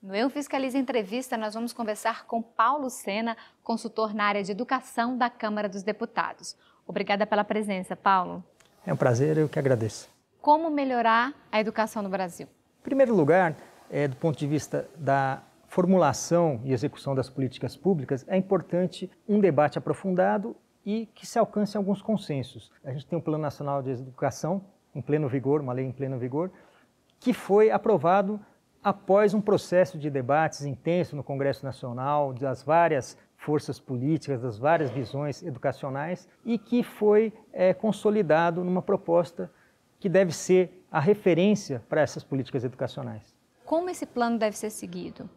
No Eu Fiscaliza Entrevista, nós vamos conversar com Paulo Sena, consultor na área de educação da Câmara dos Deputados. Obrigada pela presença, Paulo. É um prazer, eu que agradeço. Como melhorar a educação no Brasil? Em primeiro lugar, é, do ponto de vista da formulação e execução das políticas públicas, é importante um debate aprofundado e que se alcance alguns consensos. A gente tem um Plano Nacional de Educação em pleno vigor, uma lei em pleno vigor, que foi aprovado após um processo de debates intenso no Congresso Nacional, das várias forças políticas, das várias visões educacionais, e que foi é, consolidado numa proposta que deve ser a referência para essas políticas educacionais. Como esse plano deve ser seguido?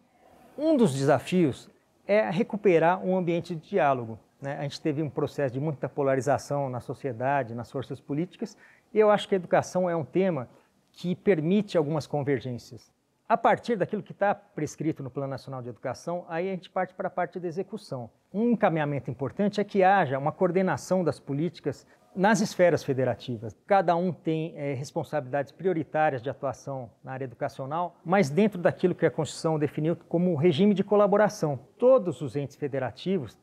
Um dos desafios é recuperar um ambiente de diálogo. Né? A gente teve um processo de muita polarização na sociedade, nas forças políticas, e eu acho que a educação é um tema que permite algumas convergências. A partir daquilo que está prescrito no Plano Nacional de Educação, aí a gente parte para a parte da execução. Um encaminhamento importante é que haja uma coordenação das políticas nas esferas federativas. Cada um tem é, responsabilidades prioritárias de atuação na área educacional, mas dentro daquilo que a Constituição definiu como regime de colaboração. Todos os entes federativos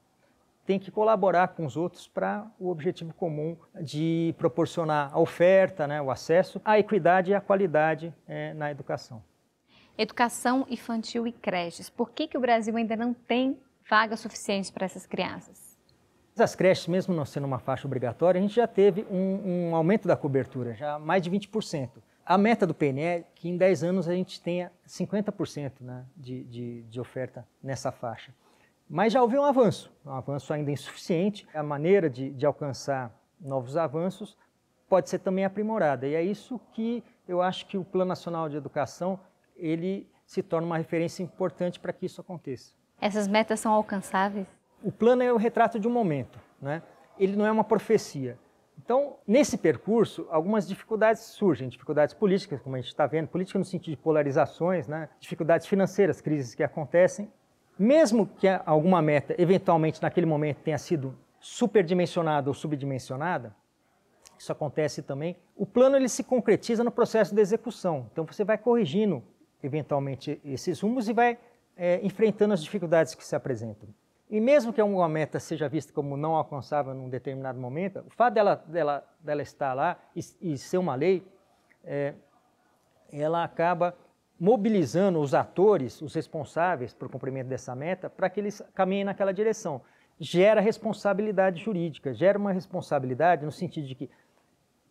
têm que colaborar com os outros para o objetivo comum de proporcionar a oferta, né, o acesso, a equidade e a qualidade é, na educação educação infantil e creches. Por que, que o Brasil ainda não tem vagas suficientes para essas crianças? As creches, mesmo não sendo uma faixa obrigatória, a gente já teve um, um aumento da cobertura, já mais de 20%. A meta do PNE é que em 10 anos a gente tenha 50% né, de, de, de oferta nessa faixa. Mas já houve um avanço, um avanço ainda insuficiente. A maneira de, de, alcançar novos avanços pode ser também aprimorada. E é isso que eu acho que o Plano Nacional de Educação ele se torna uma referência importante para que isso aconteça. Essas metas são alcançáveis? O plano é o retrato de um momento, né? ele não é uma profecia. Então, nesse percurso, algumas dificuldades surgem, dificuldades políticas, como a gente está vendo, política no sentido de polarizações, né? dificuldades financeiras, crises que acontecem. Mesmo que alguma meta, eventualmente, naquele momento tenha sido superdimensionada ou subdimensionada, isso acontece também, o plano ele se concretiza no processo de execução. Então, você vai corrigindo eventualmente esses rumos e vai é, enfrentando as dificuldades que se apresentam. E mesmo que uma meta seja vista como não alcançável num determinado momento, o fato dela, dela, dela estar lá e, e ser uma lei, é, ela acaba mobilizando os atores, os responsáveis por cumprimento dessa meta, para que eles caminhem naquela direção. Gera responsabilidade jurídica, gera uma responsabilidade no sentido de que,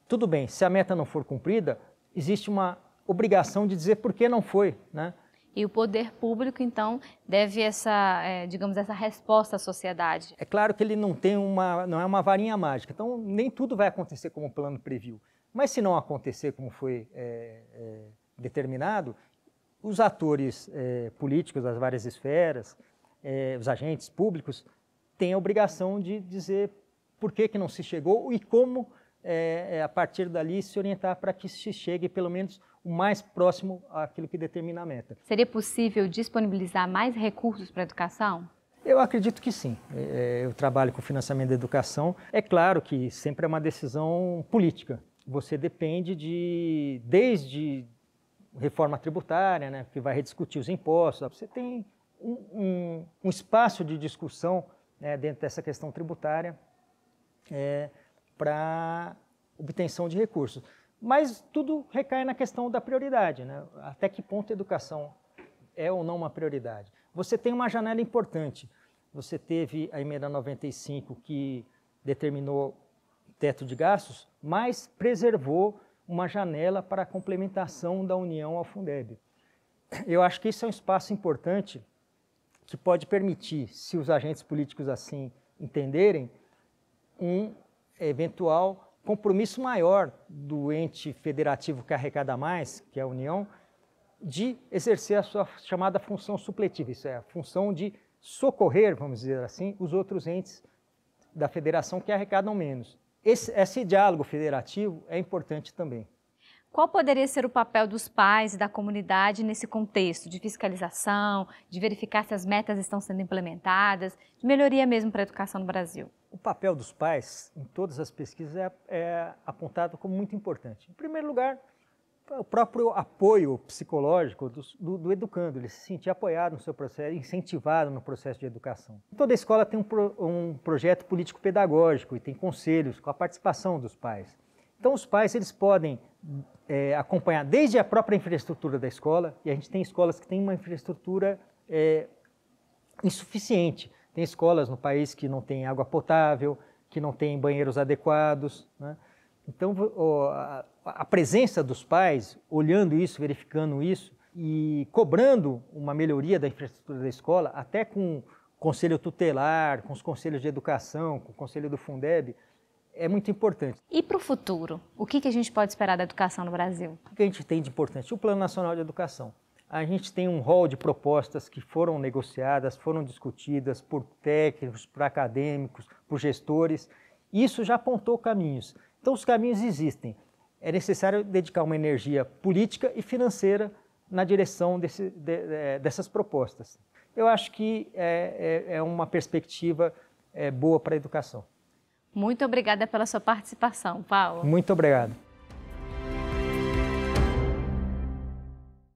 tudo bem, se a meta não for cumprida, existe uma obrigação de dizer por que não foi, né? E o poder público, então, deve essa, é, digamos, essa resposta à sociedade. É claro que ele não tem uma, não é uma varinha mágica. Então, nem tudo vai acontecer como o plano previu. Mas se não acontecer como foi é, é, determinado, os atores é, políticos das várias esferas, é, os agentes públicos, têm a obrigação de dizer por que, que não se chegou e como, é, a partir dali, se orientar para que se chegue, pelo menos, o mais próximo àquilo que determina a meta. Seria possível disponibilizar mais recursos para a educação? Eu acredito que sim. É, é, eu trabalho com financiamento da educação. É claro que sempre é uma decisão política. Você depende de, desde reforma tributária, né, que vai rediscutir os impostos, você tem um, um, um espaço de discussão né, dentro dessa questão tributária é, para obtenção de recursos. Mas tudo recai na questão da prioridade, né? Até que ponto a educação é ou não uma prioridade? Você tem uma janela importante. Você teve a emenda 95 que determinou teto de gastos, mas preservou uma janela para a complementação da União ao Fundeb. Eu acho que isso é um espaço importante que pode permitir, se os agentes políticos assim entenderem, um eventual compromisso maior do ente federativo que arrecada mais, que é a União, de exercer a sua chamada função supletiva, isso é, a função de socorrer, vamos dizer assim, os outros entes da federação que arrecadam menos. Esse, esse diálogo federativo é importante também. Qual poderia ser o papel dos pais e da comunidade nesse contexto de fiscalização, de verificar se as metas estão sendo implementadas, de melhoria mesmo para a educação no Brasil? O papel dos pais, em todas as pesquisas, é, é apontado como muito importante. Em primeiro lugar, o próprio apoio psicológico do, do, do, educando, ele se sentir apoiado no seu processo, incentivado no processo de educação. Toda escola tem um, pro, um projeto político-pedagógico e tem conselhos com a participação dos pais. Então, os pais eles podem é, acompanhar desde a própria infraestrutura da escola, e a gente tem escolas que têm uma infraestrutura é, insuficiente. Tem escolas no país que não tem água potável, que não tem banheiros adequados. Né? Então, a presença dos pais olhando isso, verificando isso e cobrando uma melhoria da infraestrutura da escola, até com o conselho tutelar, com os conselhos de educação, com o conselho do Fundeb, é muito importante. E para o futuro? O que, que a gente pode esperar da educação no Brasil? O que a gente tem de importante? O Plano Nacional de Educação a gente tem um rol de propostas que foram negociadas, foram discutidas por técnicos, por acadêmicos, por gestores. Isso já apontou caminhos. Então, os caminhos existem. É necessário dedicar uma energia política e financeira na direção desse, de, de, é, dessas propostas. Eu acho que é, é, é uma perspectiva é, boa para a educação. Muito obrigada pela sua participação, Paulo. Muito obrigado.